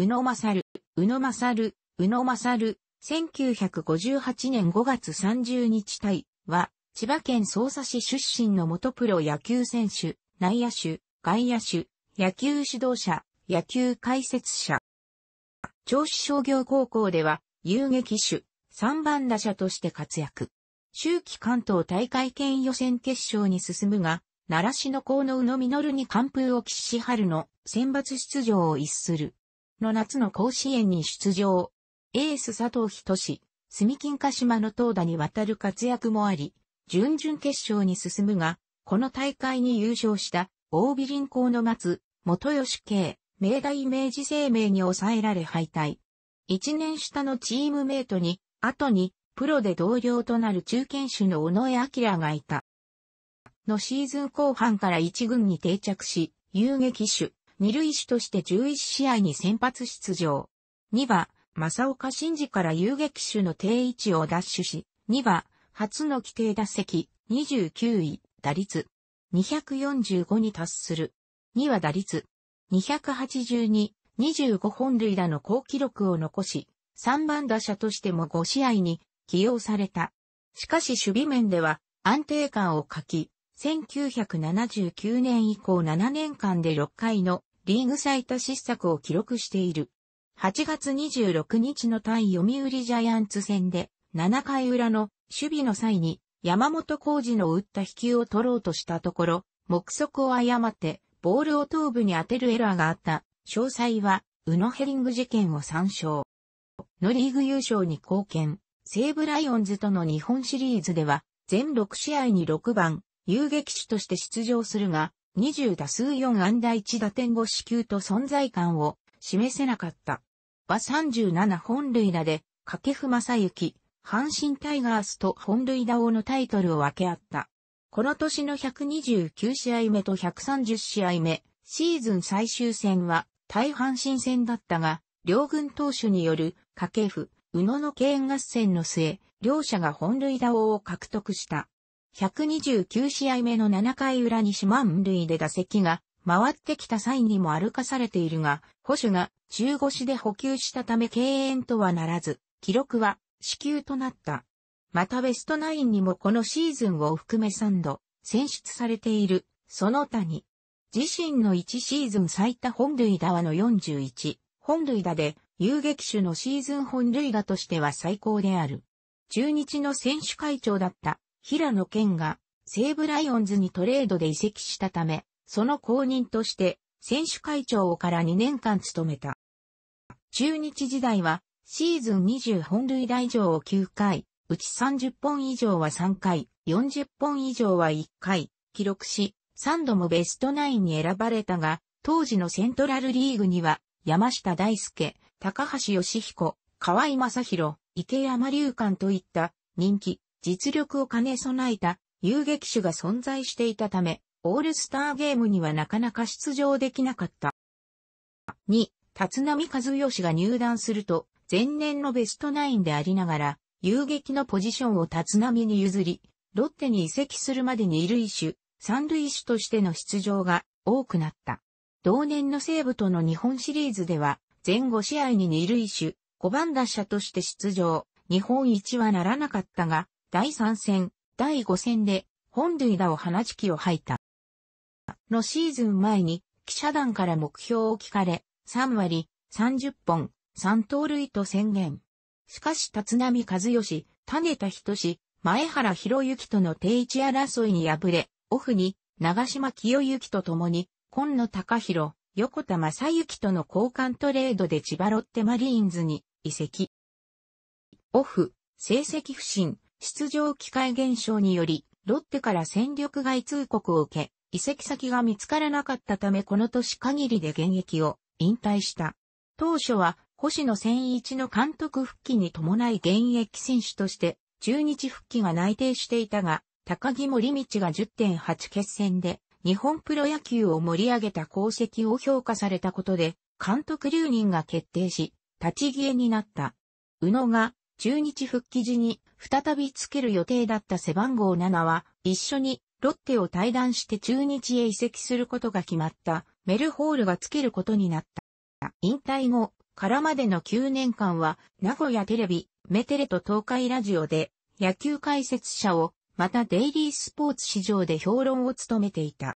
宇野勝、宇野勝、宇野勝、1958年5月30日対は、千葉県匝瑳市出身の元プロ野球選手、内野手、外野手、野球指導者、野球解説者。調子商業高校では、遊撃手、3番打者として活躍。周期関東大会県予選決勝に進むが、奈良市の河野宇野実に完封を喫し春の選抜出場を一する。の夏の甲子園に出場。エース佐藤仁志、住金鹿島の投打にわたる活躍もあり、準々決勝に進むが、この大会に優勝した、大美林高の松、元吉慶、明大明治生命に抑えられ敗退。一年下のチームメイトに、後に、プロで同僚となる中堅手の尾上明がいた。のシーズン後半から一軍に定着し、遊撃手、二塁手として11試合に先発出場。2は、正岡真治から遊撃手の定位置を奪取し、2は、初の規定打席、29位、打率、245に達する。2は打率、282、25本塁打の高記録を残し、3番打者としても5試合に起用された。しかし守備面では安定感を欠き、1979年以降7年間で6回のリーグ最多失策を記録している。8月26日の対読売ジャイアンツ戦で、7回裏の守備の際に山本浩二の打った飛球を取ろうとしたところ、目測を誤ってボールを頭部に当てるエラーがあった。詳細は、宇野ヘリング事件を参照。のリーグ優勝に貢献、西武ライオンズとの日本シリーズでは、全6試合に6番、遊撃手として出場するが、20打数4安打1打点5死球と存在感を示せなかった。は37本塁打で、掛布正幸、阪神タイガースと本塁打王のタイトルを分け合った。この年の129試合目と130試合目、シーズン最終戦は、対阪神戦だったが、両軍投手による、掛布、宇野の敬遠合戦の末、両者が本塁打王を獲得した。129試合目の7回裏に四万塁で打席が回ってきた際にも歩かされているが、保守が中腰で補給したため敬遠とはならず、記録は死球となった。またベストナインにもこのシーズンを含め3度選出されている、その他に、自身の1シーズン最多本塁打はの41、本塁打で遊撃手のシーズン本塁打としては最高である。中日の選手会長だった平野健が西武ライオンズにトレードで移籍したため、その後任として選手会長をから2年間務めた。中日時代はシーズン20本塁打以上を9回、うち30本以上は3回、40本以上は1回、記録し、3度もベストナインに選ばれたが、当時のセントラルリーグには、山下大輔、高橋義彦、河合正宏、池山隆館といった人気、実力を兼ね備えた遊撃手が存在していたため、オールスターゲームにはなかなか出場できなかった。2、立浪和義が入団すると、前年のベストナインでありながら、遊撃のポジションを立浪に譲り、ロッテに移籍するまでに二塁手、三塁手としての出場が多くなった。同年の西武との日本シリーズでは、前後試合に二塁手、5番打者として出場、日本一はならなかったが、第3戦、第5戦で、本塁打を放ち気を吐いた。のシーズン前に、記者団から目標を聞かれ、3割、30本、3盗塁と宣言。しかし、立浪和義、種田仁前原博之との定位置争いに敗れ、オフに、長島清之と共に、今野隆弘、横田正幸との交換トレードで千葉ロッテマリーンズに移籍。オフ、成績不振、出場機会減少により、ロッテから戦力外通告を受け、移籍先が見つからなかったためこの年限りで現役を引退した。当初は星野千一の監督復帰に伴い現役選手として中日復帰が内定していたが、高木森道が10.8決戦で日本プロ野球を盛り上げた功績を評価されたことで監督留任が決定し、立ち消えになった。宇野が中日復帰時に再びつける予定だった背番号7は一緒にロッテを退団して中日へ移籍することが決まったメルホールがつけることになった。引退後からまでの9年間は名古屋テレビ、メテレと東海ラジオで野球解説者をまたデイリースポーツ市場で評論を務めていた。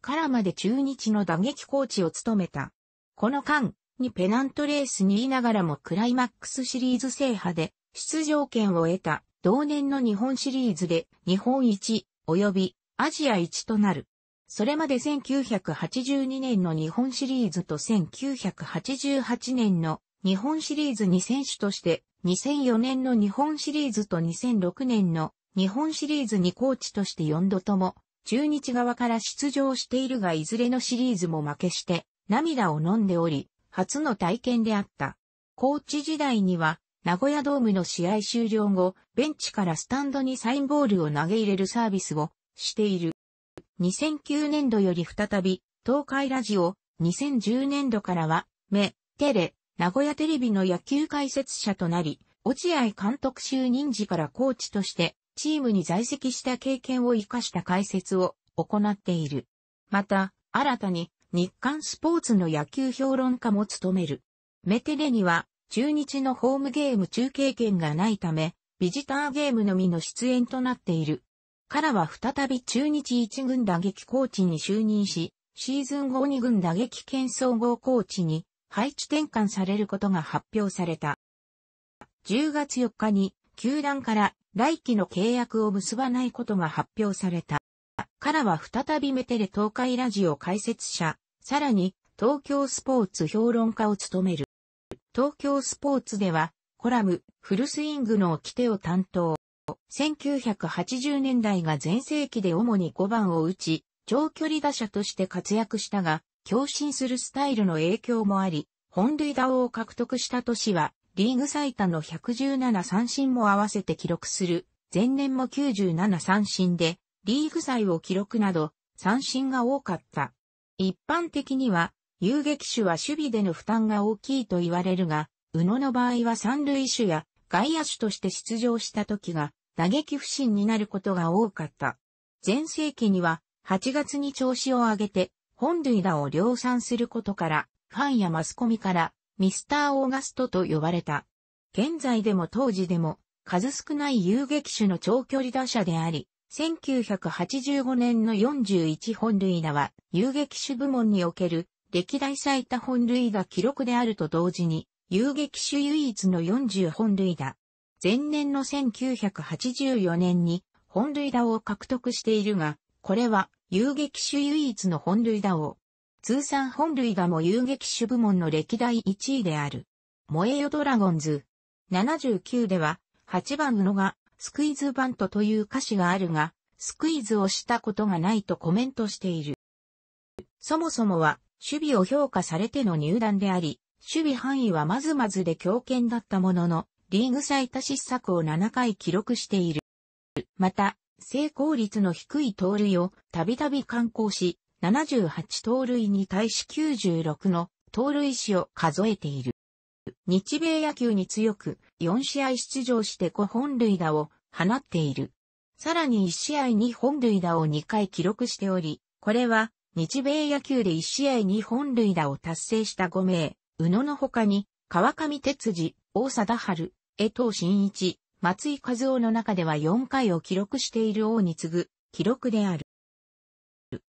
からまで中日の打撃コーチを務めた。この間、にペナントレースにいながらもクライマックスシリーズ制覇で出場権を得た同年の日本シリーズで日本一及びアジア一となる。それまで1982年の日本シリーズと1988年の日本シリーズに選手として2004年の日本シリーズと2006年の日本シリーズにコーチとして4度とも中日側から出場しているがいずれのシリーズも負けして涙を飲んでおり、初の体験であった。コーチ時代には、名古屋ドームの試合終了後、ベンチからスタンドにサインボールを投げ入れるサービスをしている。2009年度より再び、東海ラジオ、2010年度からは、目、テレ、名古屋テレビの野球解説者となり、落合監督就任時からコーチとして、チームに在籍した経験を活かした解説を行っている。また、新たに日刊スポーツの野球評論家も務める。メテレには、中日のホームゲーム中継権がないため、ビジターゲームのみの出演となっている。からは再び中日一軍打撃コーチに就任し、シーズン後二軍打撃兼総合コーチに配置転換されることが発表された。10月4日に球団から来期の契約を結ばないことが発表された。からは再びメテレ東海ラジオ解説者、さらに東京スポーツ評論家を務める。東京スポーツでは、コラム、フルスイングの掟を担当。1980年代が前世紀で主に5番を打ち、長距離打者として活躍したが、強振するスタイルの影響もあり、本塁打王を獲得した年は、リーグ最多の117三振も合わせて記録する、前年も97三振で、リーグ祭を記録など、三振が多かった。一般的には、遊撃手は守備での負担が大きいと言われるが、宇野の場合は三塁手や外野手として出場した時が、打撃不振になることが多かった。前世紀には、8月に調子を上げて、本塁打を量産することから、ファンやマスコミから、ミスター・オーガストと呼ばれた。現在でも当時でも、数少ない遊撃手の長距離打者であり、1985年の41本塁打は、遊撃手部門における歴代最多本塁打記録であると同時に、遊撃手唯一の40本塁打。前年の1984年に本塁打を獲得しているが、これは遊撃手唯一の本塁打を、通算本塁打も遊撃手部門の歴代1位である。燃えよドラゴンズ。79では、8番宇野がスクイズバントという歌詞があるが、スクイズをしたことがないとコメントしている。そもそもは、守備を評価されての入団であり、守備範囲はまずまずで強権だったものの、リーグ最多失策を7回記録している。また、成功率の低い盗塁をたびたび観光し、78盗塁に対し96の盗塁死を数えている。日米野球に強く、4試合出場して5本塁打を放っている。さらに1試合2本塁打を2回記録しており、これは日米野球で1試合2本塁打を達成した5名、宇野の他に、川上哲司、大貞春、江藤真一、松井和夫の中では4回を記録している王に次ぐ記録である。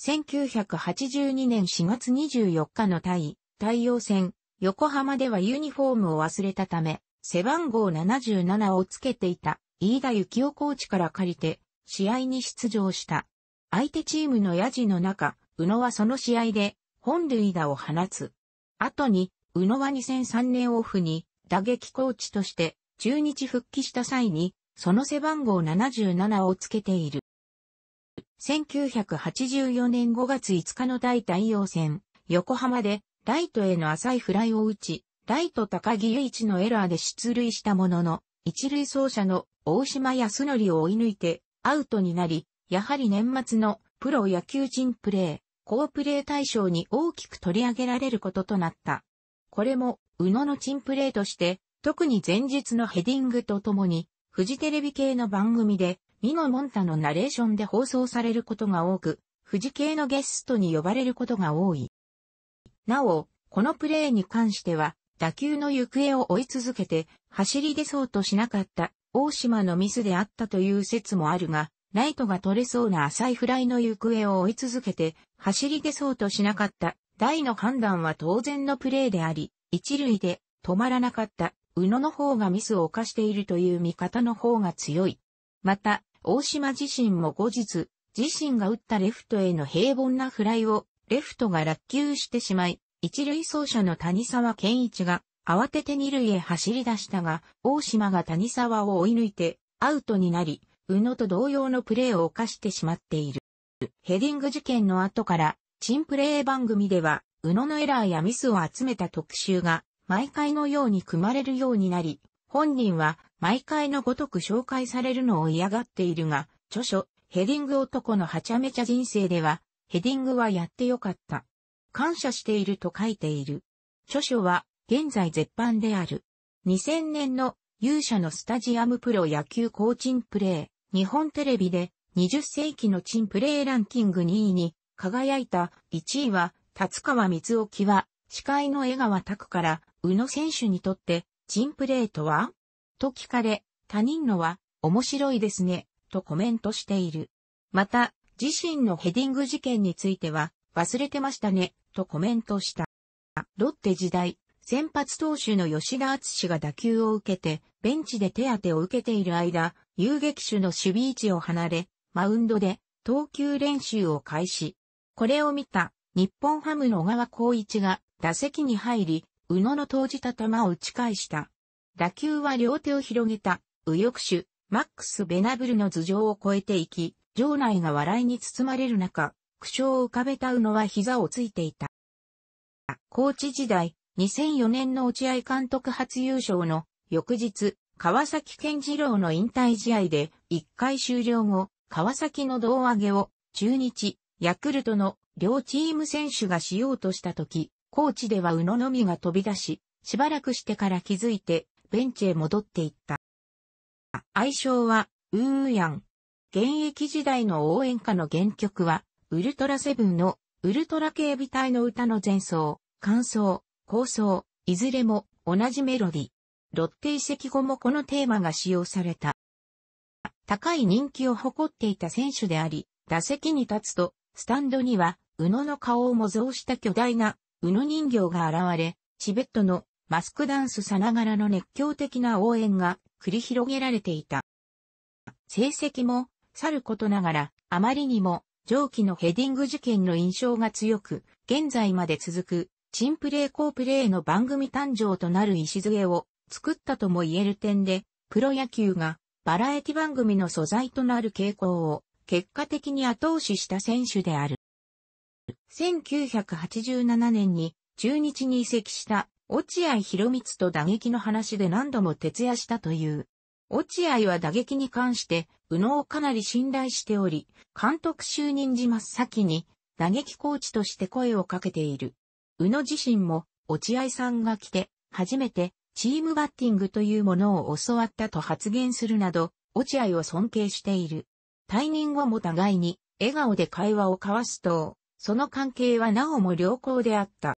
1982年4月24日の対、太陽戦、横浜ではユニフォームを忘れたため、背番号77をつけていた飯田幸雄コーチから借りて、試合に出場した。相手チームのヤジの中、宇野はその試合で本塁打を放つ。後に、宇野は2003年オフに打撃コーチとして中日復帰した際に、その背番号77をつけている。1984年5月5日の大太陽戦、横浜でライトへの浅いフライを打ち、ライト高木唯一のエラーで出塁したものの、一塁走者の大島康則を追い抜いてアウトになり、やはり年末のプロ野球人プレー、好プレー対象に大きく取り上げられることとなった。これも、宇野の珍プレーとして、特に前日のヘディングとともに、フジテレビ系の番組で、ミノ・モンタのナレーションで放送されることが多く、富士系のゲストに呼ばれることが多い。なお、このプレーに関しては、打球の行方を追い続けて、走り出そうとしなかった大島のミスであったという説もあるが、ライトが取れそうな浅いフライの行方を追い続けて、走り出そうとしなかった大の判断は当然のプレーであり、一塁で止まらなかった宇野の方がミスを犯しているという見方の方が強い。また、大島自身も後日、自身が打ったレフトへの平凡なフライをレフトが落球してしまい、一塁走者の谷沢健一が慌てて二塁へ走り出したが、大島が谷沢を追い抜いてアウトになり、宇野と同様のプレーを犯してしまっている。ヘディング事件の後から、チンプレー番組では、宇野のエラーやミスを集めた特集が、毎回のように組まれるようになり、本人は毎回のごとく紹介されるのを嫌がっているが、著書、ヘディング男のはちゃめちゃ人生では、ヘディングはやってよかった。感謝していると書いている。著書は現在絶版である。2000年の勇者のスタジアムプロ野球コーチンプレイ、日本テレビで20世紀のチンプレイランキング2位に輝いた1位は達川光沖は司会の江川拓から宇野選手にとってチンプレイとはと聞かれ他人のは面白いですねとコメントしている。また自身のヘディング事件については、忘れてましたね、とコメントした。ロッテ時代、先発投手の吉田敦が打球を受けて、ベンチで手当てを受けている間、遊撃手の守備位置を離れ、マウンドで投球練習を開始。これを見た、日本ハムの小川光一が打席に入り、宇野の投じた球を打ち返した。打球は両手を広げた、右翼手、マックス・ベナブルの頭上を越えていき、場内が笑いに包まれる中、苦笑を浮かべた宇野は膝をついていた。コーチ時代、2004年の落合監督初優勝の翌日、川崎健次郎の引退試合で1回終了後、川崎の胴上げを中日、ヤクルトの両チーム選手がしようとした時、コーチでは宇野のみが飛び出し、しばらくしてから気づいてベンチへ戻っていった。愛称は、ウーヤン。現役時代の応援歌の原曲は、ウルトラセブンのウルトラ警備隊の歌の前奏、感想、構想、いずれも同じメロディ。ロッテ遺跡後もこのテーマが使用された。高い人気を誇っていた選手であり、打席に立つと、スタンドには、宇野の顔を模造した巨大な宇野人形が現れ、チベットのマスクダンスさながらの熱狂的な応援が繰り広げられていた。成績も去ることながら、あまりにも上記のヘディング事件の印象が強く、現在まで続く、チンプレイコープレーの番組誕生となる礎を作ったとも言える点で、プロ野球がバラエティ番組の素材となる傾向を結果的に後押しした選手である。1987年に中日に移籍した落合博光と打撃の話で何度も徹夜したという。落合は打撃に関して宇野をかなり信頼しており、監督就任時真っ先に打撃コーチとして声をかけている。宇野自身も落合さんが来て、初めてチームバッティングというものを教わったと発言するなど、落合を尊敬している。退任後も互いに笑顔で会話を交わすと、その関係はなおも良好であった。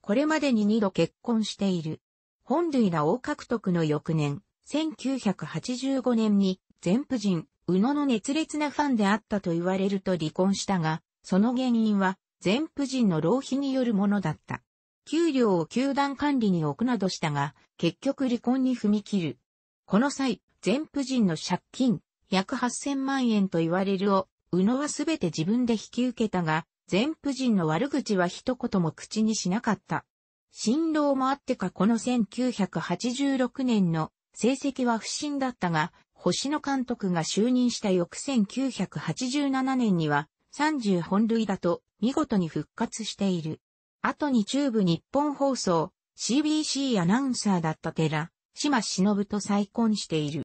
これまでに2度結婚している。本塁打王獲得の翌年、1985年に全夫人、宇野の熱烈なファンであったと言われると離婚したが、その原因は、全夫人の浪費によるものだった。給料を球団管理に置くなどしたが、結局離婚に踏み切る。この際、全夫人の借金、約8000万円と言われるを、宇野はすべて自分で引き受けたが、全夫人の悪口は一言も口にしなかった。辛労もあってかこの1986年の成績は不振だったが、星野監督が就任した翌1987年には30本塁打と見事に復活している。後に中部日本放送 CBC アナウンサーだった寺、島忍と再婚している。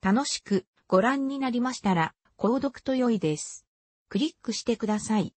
楽しくご覧になりましたら、購読と良いです。クリックしてください。